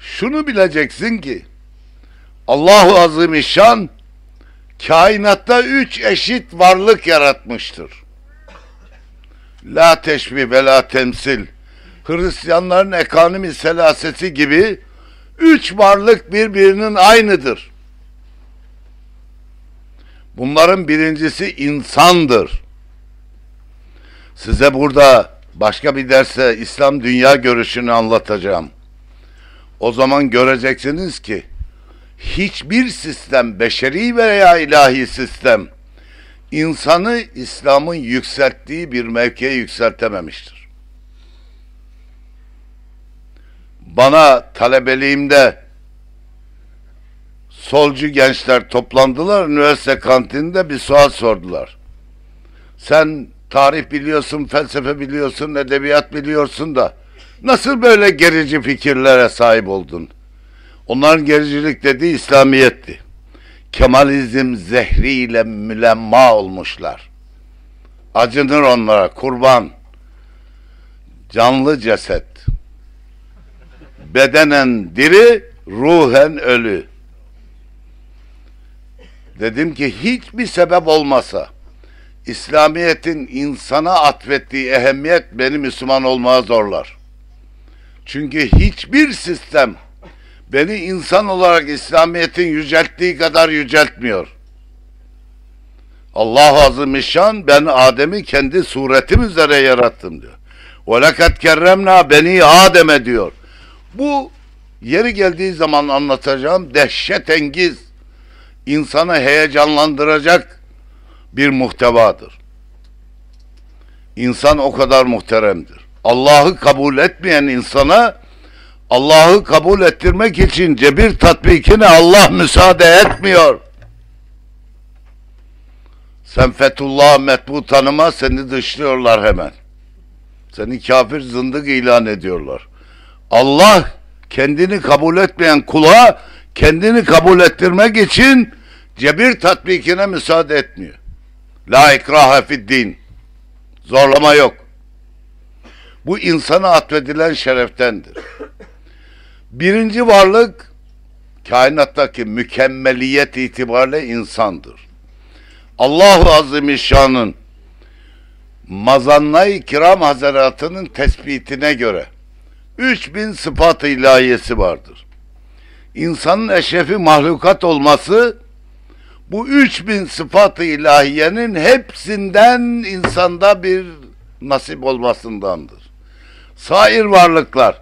şunu bileceksin ki Allahu Azimüşşan kainatta üç eşit varlık yaratmıştır. La teşbih ve la temsil. Hristiyanların ekonomi selaseti gibi üç varlık birbirinin aynıdır. Bunların birincisi insandır. Size burada başka bir derse İslam dünya görüşünü anlatacağım. O zaman göreceksiniz ki hiçbir sistem, beşeri veya ilahi sistem insanı İslam'ın yükselttiği bir mevkiye yükseltememiştir. Bana talebeliğimde solcu gençler toplandılar, üniversite kantininde bir sual sordular. Sen tarih biliyorsun, felsefe biliyorsun, edebiyat biliyorsun da Nasıl böyle gerici fikirlere sahip oldun? Onların gericilik dediği İslamiyet'ti. Kemalizm zehriyle mülemma olmuşlar. Acınır onlara kurban. Canlı ceset. Bedenen diri, ruhen ölü. Dedim ki hiçbir sebep olmasa İslamiyet'in insana atfettiği ehemmiyet beni Müslüman olmaya zorlar. Çünkü hiçbir sistem beni insan olarak İslamiyet'in yücelttiği kadar yüceltmiyor. Allah Azimüşşan ben Adem'i kendi suretim üzere yarattım diyor. وَلَكَدْ kerremna beni Adem'e diyor. Bu yeri geldiği zaman anlatacağım dehşet engiz, insanı heyecanlandıracak bir muhtevadır. İnsan o kadar muhteremdir. Allah'ı kabul etmeyen insana Allah'ı kabul ettirmek için cebir tatbikine Allah müsaade etmiyor. Sen Fethullah Metbu tanıma seni dışlıyorlar hemen. Seni kafir zındık ilan ediyorlar. Allah kendini kabul etmeyen kula kendini kabul ettirmek için cebir tatbikine müsaade etmiyor. La ikraha fid din. Zorlama yok bu insana atfedilen şereftendir. Birinci varlık kainattaki mükemmeliyet itibariyle insandır. Allahu Azimüşşan'ın Mazanlay Kiram Hazaratı'nın tespitine göre 3000 sıfat ilahiyesi vardır. İnsanın eşrefi mahlukat olması bu 3000 sıfat ilahiyenin hepsinden insanda bir nasip olmasındandır sair varlıklar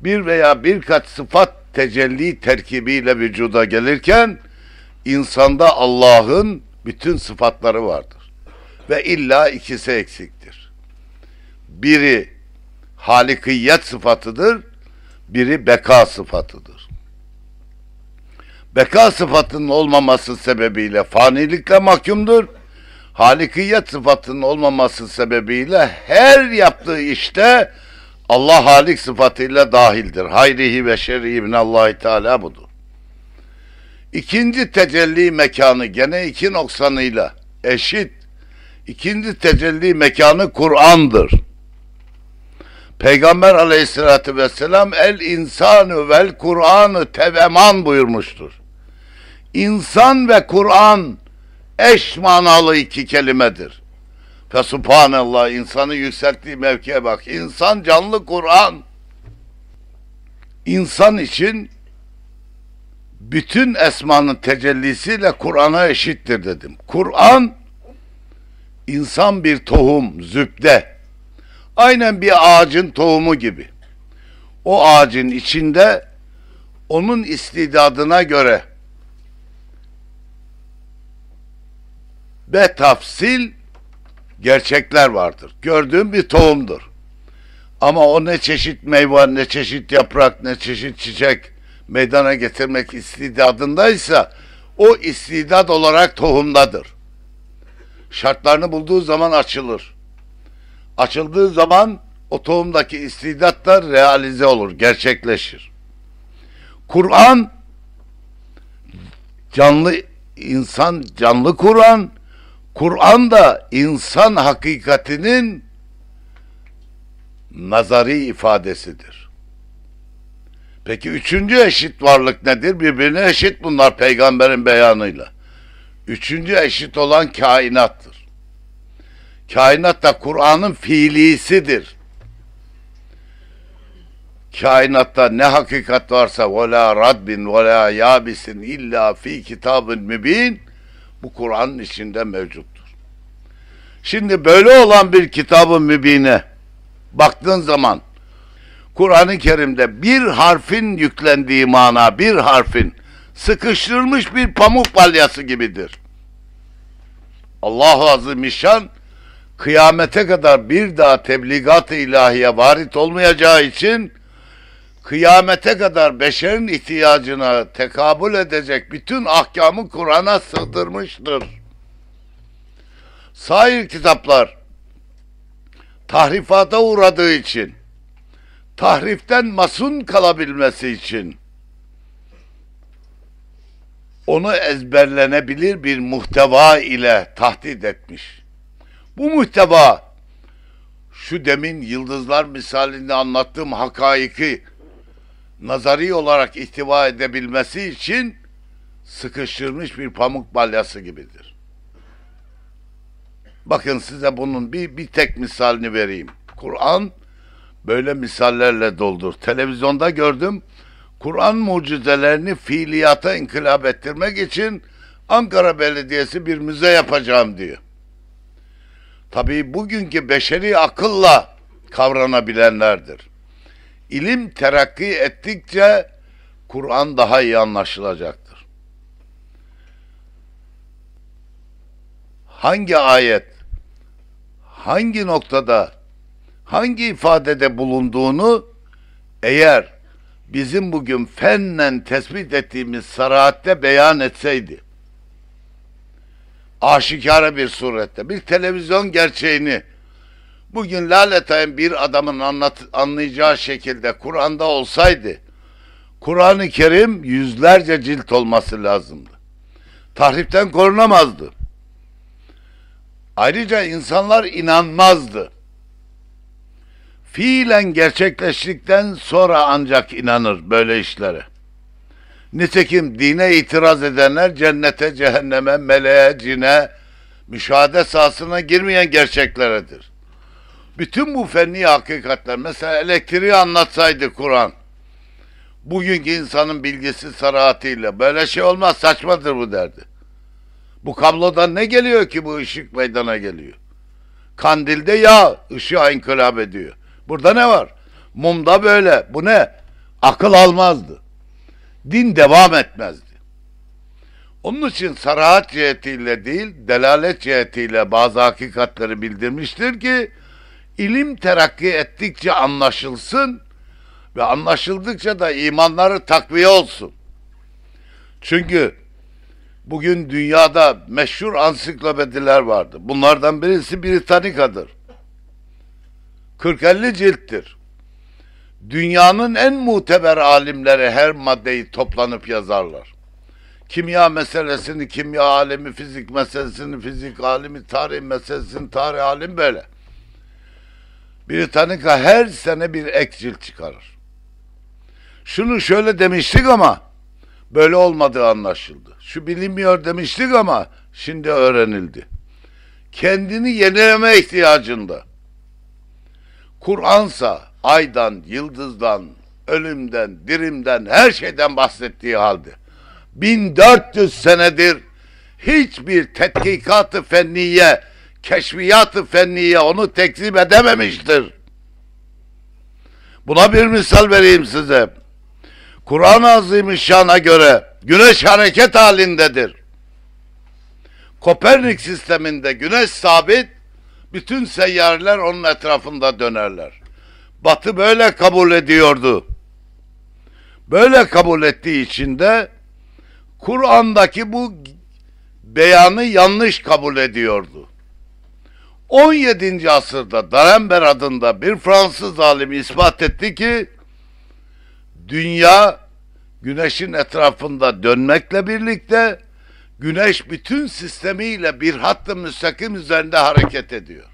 bir veya birkaç sıfat tecelli terkibiyle vücuda gelirken insanda Allah'ın bütün sıfatları vardır. Ve illa ikisi eksiktir. Biri halikiyet sıfatıdır, biri beka sıfatıdır. Beka sıfatının olmaması sebebiyle fanilikle mahkumdur. Halikiyet sıfatının olmaması sebebiyle her yaptığı işte Allah halik sıfatıyla dahildir. Hayrihi ve şerrihi minallahi teala budur. İkinci tecelli mekanı gene iki noksanıyla eşit. İkinci tecelli mekanı Kur'an'dır. Peygamber aleyhissalatü vesselam el insanü vel Kur'an'ı teveman buyurmuştur. İnsan ve Kur'an eş manalı iki kelimedir. Fesubhanallah insanı yükselttiği mevkiye bak. İnsan canlı Kur'an. İnsan için bütün esmanın tecellisiyle Kur'an'a eşittir dedim. Kur'an insan bir tohum, zübde. Aynen bir ağacın tohumu gibi. O ağacın içinde onun istidadına göre betafsil. tafsil gerçekler vardır. Gördüğüm bir tohumdur. Ama o ne çeşit meyve, ne çeşit yaprak, ne çeşit çiçek meydana getirmek istidadındaysa o istidat olarak tohumdadır. Şartlarını bulduğu zaman açılır. Açıldığı zaman o tohumdaki istidat da realize olur, gerçekleşir. Kur'an canlı insan, canlı Kur'an Kur'an da insan hakikatinin nazari ifadesidir. Peki üçüncü eşit varlık nedir? Birbirine eşit bunlar peygamberin beyanıyla. Üçüncü eşit olan kainattır. Kainat da Kur'an'ın fiilisidir. Kainatta ne hakikat varsa وَلَا رَبِّنْ وَلَا يَابِسٍ illa fi kitabın mübin bu Kur'an'ın içinde mevcuttur. Şimdi böyle olan bir kitabı mübine baktığın zaman Kur'an-ı Kerim'de bir harfin yüklendiği mana bir harfin sıkıştırılmış bir pamuk balyası gibidir. Allah Allahu Azimüşşan kıyamete kadar bir daha tebligat-ı ilahiye varit olmayacağı için kıyamete kadar beşerin ihtiyacına tekabül edecek bütün ahkamı Kur'an'a sığdırmıştır. Sair kitaplar tahrifata uğradığı için, tahriften masun kalabilmesi için onu ezberlenebilir bir muhteva ile tahdit etmiş. Bu muhteva şu demin yıldızlar misalinde anlattığım hakaiki nazari olarak ihtiva edebilmesi için sıkıştırmış bir pamuk balyası gibidir. Bakın size bunun bir, bir tek misalini vereyim. Kur'an böyle misallerle doldur. Televizyonda gördüm. Kur'an mucizelerini fiiliyata inkılap ettirmek için Ankara Belediyesi bir müze yapacağım diyor. Tabii bugünkü beşeri akılla kavranabilenlerdir. İlim terakki ettikçe Kur'an daha iyi anlaşılacaktır. Hangi ayet, hangi noktada, hangi ifadede bulunduğunu eğer bizim bugün fenle tespit ettiğimiz saraatte beyan etseydi, aşikare bir surette bir televizyon gerçeğini Bugün Laletay'ın bir adamın anlat, anlayacağı şekilde Kur'an'da olsaydı, Kur'an-ı Kerim yüzlerce cilt olması lazımdı. Tahripten korunamazdı. Ayrıca insanlar inanmazdı. Fiilen gerçekleştikten sonra ancak inanır böyle işlere. Nitekim dine itiraz edenler cennete, cehenneme, meleğe, cine, müşahede sahasına girmeyen gerçekleredir. Bütün bu fenli hakikatler, mesela elektriği anlatsaydı Kur'an, bugünkü insanın bilgisi sarahatıyla böyle şey olmaz saçmadır bu derdi. Bu kablodan ne geliyor ki bu ışık meydana geliyor? Kandilde yağ ışığa inkılap ediyor. Burada ne var? Mumda böyle. Bu ne? Akıl almazdı. Din devam etmezdi. Onun için sarahat cihetiyle değil, delalet cihetiyle bazı hakikatleri bildirmiştir ki ilim terakki ettikçe anlaşılsın ve anlaşıldıkça da imanları takviye olsun. Çünkü bugün dünyada meşhur ansiklopediler vardı. Bunlardan birisi Britanika'dır. 40-50 cilttir. Dünyanın en muteber alimleri her maddeyi toplanıp yazarlar. Kimya meselesini kimya alemi, fizik meselesini fizik alemi, tarih meselesini tarih alemi böyle. Britannica her sene bir eksil çıkarır. Şunu şöyle demiştik ama böyle olmadığı anlaşıldı. Şu bilinmiyor demiştik ama şimdi öğrenildi. Kendini yenileme ihtiyacında. Kur'ansa aydan, yıldızdan, ölümden, dirimden, her şeyden bahsettiği halde 1400 senedir hiçbir tetkikatı fenniye Keşfiyatı fenniye onu teklif edememiştir. Buna bir misal vereyim size. Kur'an-ı Azimüşşan'a göre güneş hareket halindedir. Kopernik sisteminde güneş sabit, bütün seyyareler onun etrafında dönerler. Batı böyle kabul ediyordu. Böyle kabul ettiği için de Kur'an'daki bu beyanı yanlış kabul ediyordu. 17. asırda D'Alembert adında bir Fransız alimi ispat etti ki dünya güneşin etrafında dönmekle birlikte güneş bütün sistemiyle bir hattı müstakim üzerinde hareket ediyor.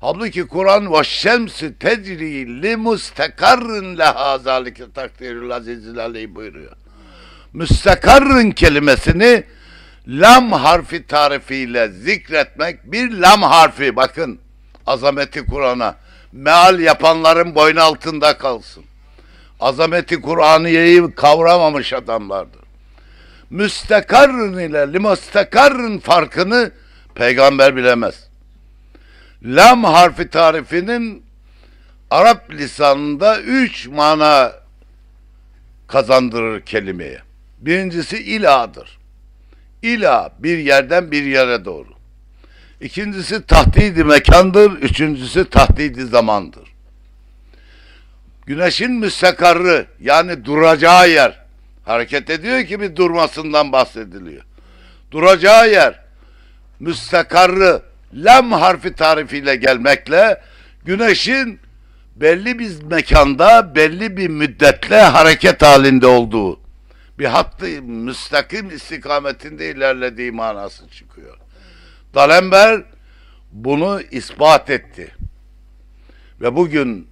Halbuki Kur'an ve şemsi tecri li mustakarrın leha takdirül azizil aleyh buyuruyor. Müstakarrın kelimesini lam harfi tarifiyle zikretmek bir lam harfi bakın azameti Kur'an'a meal yapanların boynu altında kalsın. Azameti Kur'aniyeyi kavramamış adamlardır. Müstekarrın ile limastakarrın farkını peygamber bilemez. Lam harfi tarifinin Arap lisanında üç mana kazandırır kelimeye. Birincisi iladır ila bir yerden bir yere doğru. İkincisi tahdidi mekandır, üçüncüsü tahdidi zamandır. Güneşin müstakarrı yani duracağı yer hareket ediyor ki bir durmasından bahsediliyor. Duracağı yer müstakarrı lem harfi tarifiyle gelmekle güneşin belli bir mekanda belli bir müddetle hareket halinde olduğu bir hattı müstakim istikametinde ilerlediği manası çıkıyor. Dalember bunu ispat etti. Ve bugün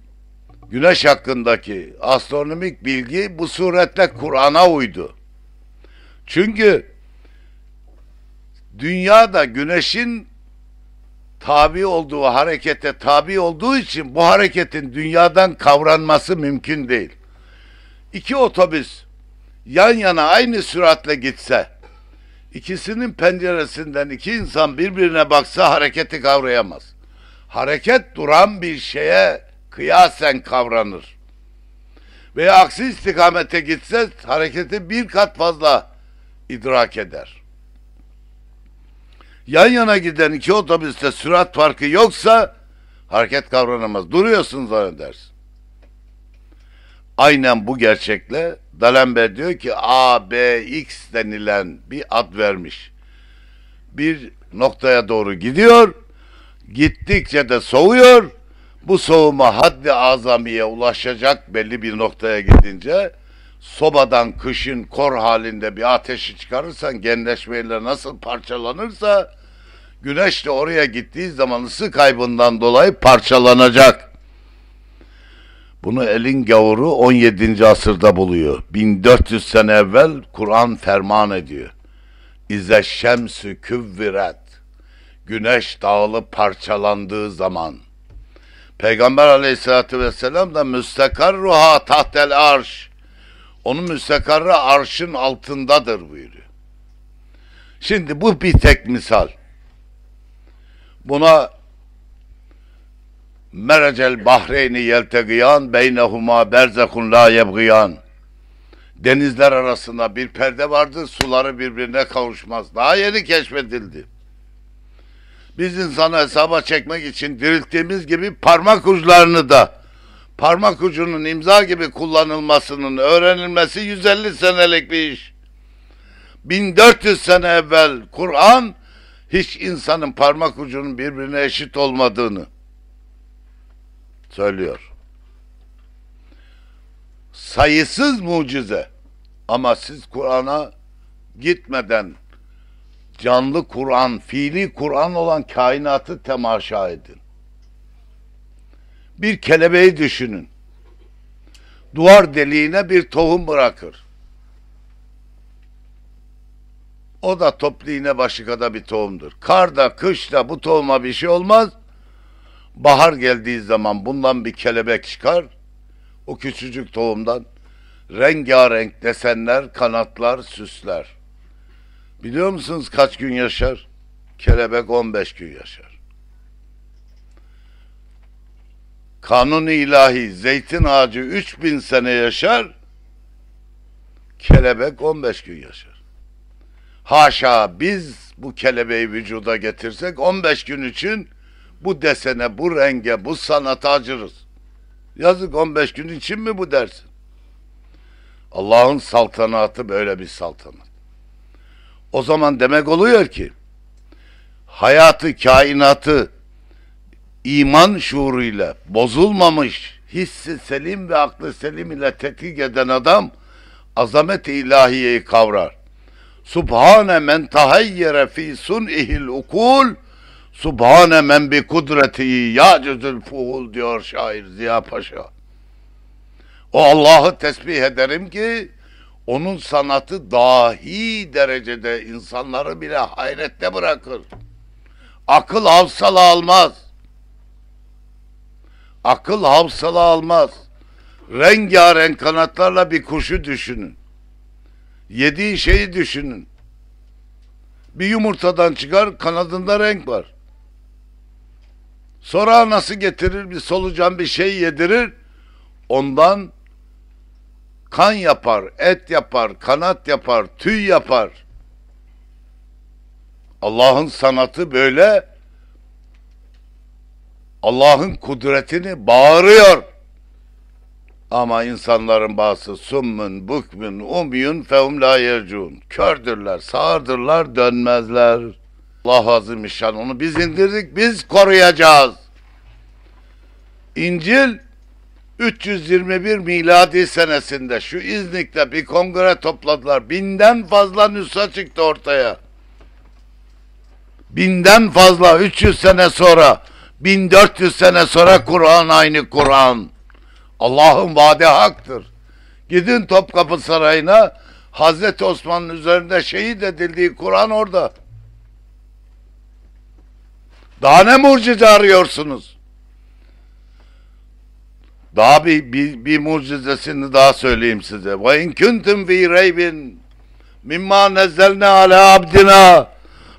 güneş hakkındaki astronomik bilgi bu suretle Kur'an'a uydu. Çünkü dünyada güneşin tabi olduğu harekete tabi olduğu için bu hareketin dünyadan kavranması mümkün değil. İki otobüs yan yana aynı süratle gitse, ikisinin penceresinden iki insan birbirine baksa hareketi kavrayamaz. Hareket duran bir şeye kıyasen kavranır. Veya aksi istikamete gitse hareketi bir kat fazla idrak eder. Yan yana giden iki otobüste sürat farkı yoksa hareket kavranamaz. Duruyorsun zannedersin. Aynen bu gerçekle D'Alembert diyor ki A, B, X denilen bir ad vermiş. Bir noktaya doğru gidiyor. Gittikçe de soğuyor. Bu soğuma haddi azamiye ulaşacak belli bir noktaya gidince sobadan kışın kor halinde bir ateşi çıkarırsan genleşmeyle nasıl parçalanırsa güneş de oraya gittiği zaman ısı kaybından dolayı parçalanacak. Bunu elin gavuru 17. asırda buluyor. 1400 sene evvel Kur'an ferman ediyor. İze şemsü küvviret. Güneş dağılıp parçalandığı zaman. Peygamber aleyhissalatü vesselam da müstakar müstekarruha tahtel arş. Onun müstekarı arşın altındadır buyuruyor. Şimdi bu bir tek misal. Buna Merecel bahreyni yelteğiyan, beynehuma berzekun la yebgiyan. Denizler arasında bir perde vardır, suları birbirine kavuşmaz. Daha yeni keşfedildi. Biz insanı hesaba çekmek için dirilttiğimiz gibi parmak uçlarını da parmak ucunun imza gibi kullanılmasının öğrenilmesi 150 senelik bir iş. 1400 sene evvel Kur'an hiç insanın parmak ucunun birbirine eşit olmadığını söylüyor. Sayısız mucize. Ama siz Kur'an'a gitmeden canlı Kur'an, fiili Kur'an olan kainatı temaşa edin. Bir kelebeği düşünün. Duvar deliğine bir tohum bırakır. O da toplu iğne başı kadar bir tohumdur. Kar da kış da bu tohuma bir şey olmaz. Bahar geldiği zaman bundan bir kelebek çıkar. O küçücük tohumdan rengarenk desenler, kanatlar, süsler. Biliyor musunuz kaç gün yaşar? Kelebek 15 gün yaşar. Kanun ilahi zeytin ağacı 3000 sene yaşar. Kelebek 15 gün yaşar. Haşa biz bu kelebeği vücuda getirsek 15 gün için bu desene, bu renge, bu sanata acırız. Yazık 15 gün için mi bu dersin? Allah'ın saltanatı böyle bir saltanat. O zaman demek oluyor ki hayatı, kainatı iman şuuruyla bozulmamış hissi selim ve aklı selim ile tetkik eden adam azamet-i ilahiyeyi kavrar. Subhane men tahayyere fi sun'ihil ukul Subhane men bi kudreti ya cüzül fuhul diyor şair Ziya Paşa. O Allah'ı tesbih ederim ki onun sanatı dahi derecede insanları bile hayrette bırakır. Akıl havsala almaz. Akıl havsala almaz. Rengarenk kanatlarla bir kuşu düşünün. Yediği şeyi düşünün. Bir yumurtadan çıkar kanadında renk var. Sonra nasıl getirir bir solucan bir şey yedirir. Ondan kan yapar, et yapar, kanat yapar, tüy yapar. Allah'ın sanatı böyle Allah'ın kudretini bağırıyor. Ama insanların bazı summun, bukmun, umyun fehum la yercun. Kördürler, sağırdırlar, dönmezler. Allah Azimüşşan onu biz indirdik, biz koruyacağız. İncil 321 miladi senesinde şu İznik'te bir kongre topladılar. Binden fazla nüsa çıktı ortaya. Binden fazla 300 sene sonra 1400 sene sonra Kur'an aynı Kur'an. Allah'ın vaadi haktır. Gidin Topkapı Sarayı'na Hazreti Osman'ın üzerinde şehit edildiği Kur'an orada. Daha ne mucize arıyorsunuz? Daha bir, bir, bir mucizesini daha söyleyeyim size. Ve in kuntum fi raybin mimma nezzelne ala abdina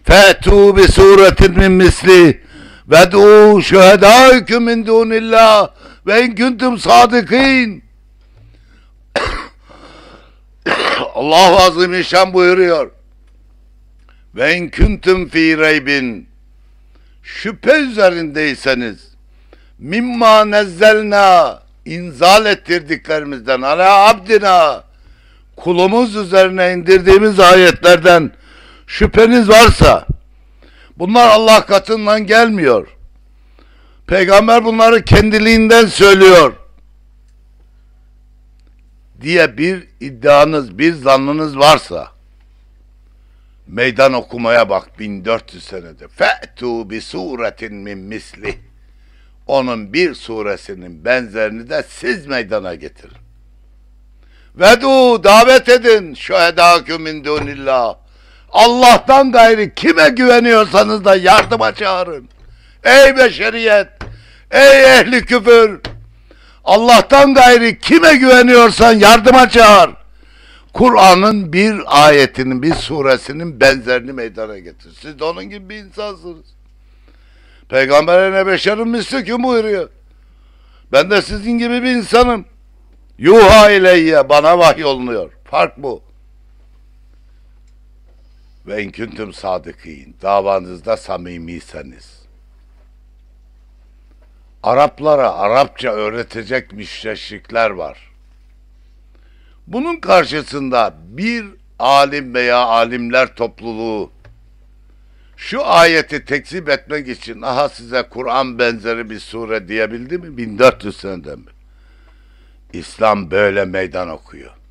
fe'tu bi suratin min misli ve du şühedâüküm min dûnillâh ve in kuntum sadıkîn Allah-u Azimüşşan buyuruyor. Ve in kuntum fi reybin şüphe üzerindeyseniz mimma nezzelna inzal ettirdiklerimizden ala abdina kulumuz üzerine indirdiğimiz ayetlerden şüpheniz varsa bunlar Allah katından gelmiyor. Peygamber bunları kendiliğinden söylüyor diye bir iddianız, bir zannınız varsa Meydan okumaya bak 1400 senede. Fe'tu bi suretin min misli. Onun bir suresinin benzerini de siz meydana getirin. Vedu davet edin şühedâküm min dunillah. Allah'tan gayri kime güveniyorsanız da yardıma çağırın. Ey beşeriyet, ey ehli küfür. Allah'tan gayri kime güveniyorsan yardıma çağır. Kur'an'ın bir ayetinin, bir suresinin benzerini meydana getirir. Siz de onun gibi bir insansınız. Peygamber'e ne beşerim misli ki buyuruyor. Ben de sizin gibi bir insanım. Yuha ileyye bana vahyolunuyor. Fark bu. Ve inküntüm sadıkıyın. Davanızda samimiyseniz. Araplara Arapça öğretecek müşteşrikler var. Bunun karşısında bir alim veya alimler topluluğu şu ayeti tekzip etmek için aha size Kur'an benzeri bir sure diyebildi mi? 1400 seneden beri. İslam böyle meydan okuyor.